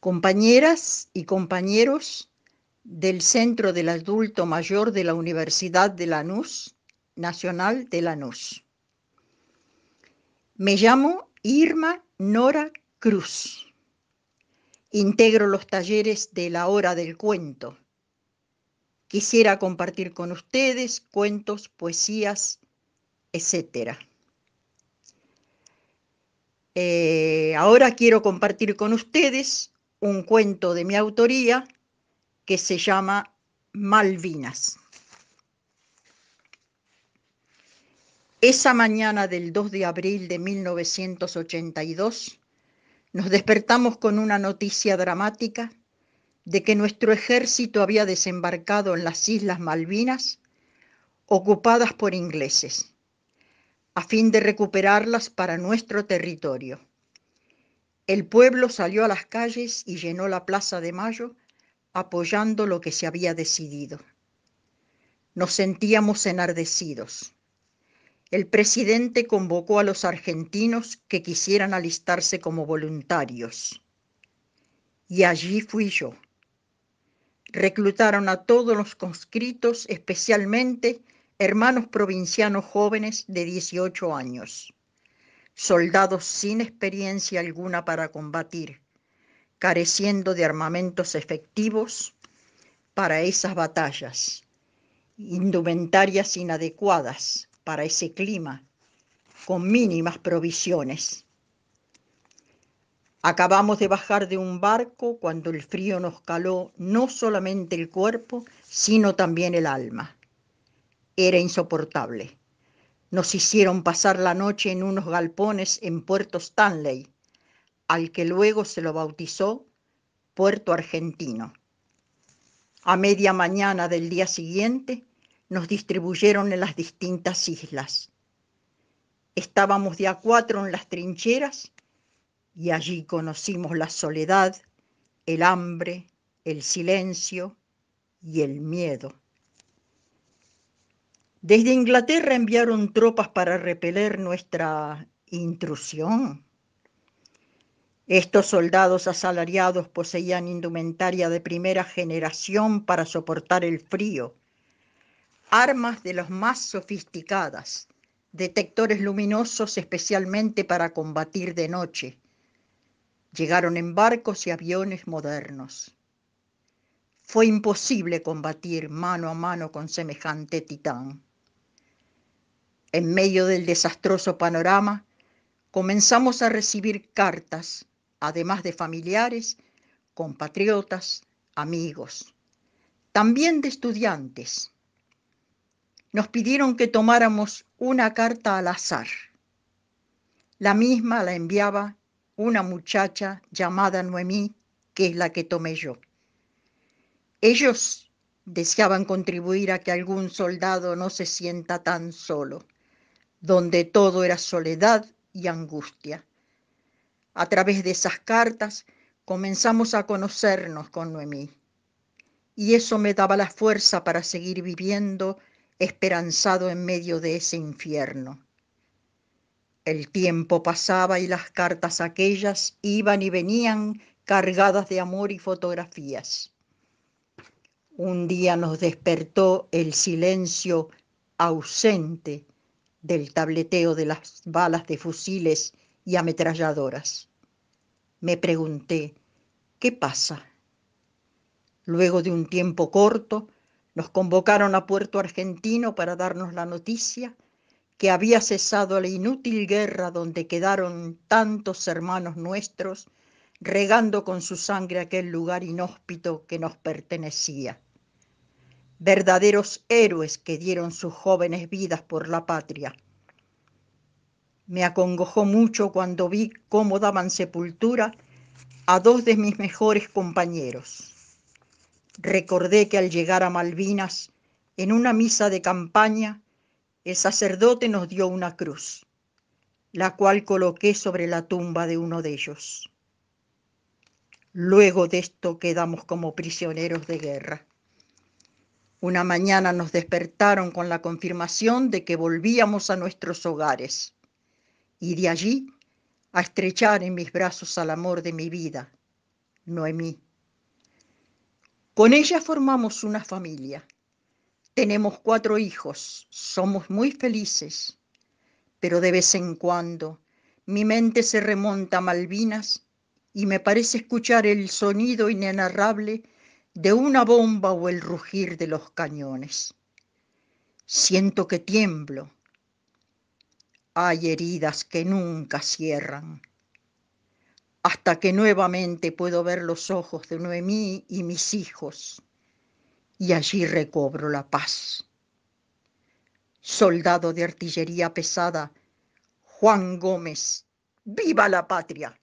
compañeras y compañeros del Centro del Adulto Mayor de la Universidad de Lanús, Nacional de Lanús. Me llamo Irma Nora Cruz. Integro los talleres de la hora del cuento. Quisiera compartir con ustedes cuentos, poesías, etcétera. Eh, ahora quiero compartir con ustedes un cuento de mi autoría que se llama Malvinas. Esa mañana del 2 de abril de 1982 nos despertamos con una noticia dramática de que nuestro ejército había desembarcado en las Islas Malvinas ocupadas por ingleses, a fin de recuperarlas para nuestro territorio. El pueblo salió a las calles y llenó la Plaza de Mayo apoyando lo que se había decidido. Nos sentíamos enardecidos. El presidente convocó a los argentinos que quisieran alistarse como voluntarios. Y allí fui yo. Reclutaron a todos los conscritos, especialmente hermanos provincianos jóvenes de 18 años soldados sin experiencia alguna para combatir, careciendo de armamentos efectivos para esas batallas, indumentarias inadecuadas para ese clima, con mínimas provisiones. Acabamos de bajar de un barco cuando el frío nos caló no solamente el cuerpo, sino también el alma. Era insoportable. Nos hicieron pasar la noche en unos galpones en Puerto Stanley, al que luego se lo bautizó Puerto Argentino. A media mañana del día siguiente nos distribuyeron en las distintas islas. Estábamos de a cuatro en las trincheras y allí conocimos la soledad, el hambre, el silencio y el miedo. Desde Inglaterra enviaron tropas para repeler nuestra intrusión. Estos soldados asalariados poseían indumentaria de primera generación para soportar el frío, armas de las más sofisticadas, detectores luminosos especialmente para combatir de noche. Llegaron en barcos y aviones modernos. Fue imposible combatir mano a mano con semejante titán. En medio del desastroso panorama, comenzamos a recibir cartas, además de familiares, compatriotas, amigos, también de estudiantes. Nos pidieron que tomáramos una carta al azar. La misma la enviaba una muchacha llamada Noemí, que es la que tomé yo. Ellos deseaban contribuir a que algún soldado no se sienta tan solo donde todo era soledad y angustia. A través de esas cartas comenzamos a conocernos con Noemí. Y eso me daba la fuerza para seguir viviendo esperanzado en medio de ese infierno. El tiempo pasaba y las cartas aquellas iban y venían cargadas de amor y fotografías. Un día nos despertó el silencio ausente del tableteo de las balas de fusiles y ametralladoras. Me pregunté, ¿qué pasa? Luego de un tiempo corto, nos convocaron a Puerto Argentino para darnos la noticia que había cesado la inútil guerra donde quedaron tantos hermanos nuestros regando con su sangre aquel lugar inhóspito que nos pertenecía verdaderos héroes que dieron sus jóvenes vidas por la patria. Me acongojó mucho cuando vi cómo daban sepultura a dos de mis mejores compañeros. Recordé que al llegar a Malvinas, en una misa de campaña, el sacerdote nos dio una cruz, la cual coloqué sobre la tumba de uno de ellos. Luego de esto quedamos como prisioneros de guerra. Una mañana nos despertaron con la confirmación de que volvíamos a nuestros hogares y de allí a estrechar en mis brazos al amor de mi vida, Noemí. Con ella formamos una familia. Tenemos cuatro hijos, somos muy felices, pero de vez en cuando mi mente se remonta a Malvinas y me parece escuchar el sonido inenarrable de una bomba o el rugir de los cañones. Siento que tiemblo. Hay heridas que nunca cierran. Hasta que nuevamente puedo ver los ojos de Noemí y mis hijos. Y allí recobro la paz. Soldado de artillería pesada, Juan Gómez, ¡viva la patria!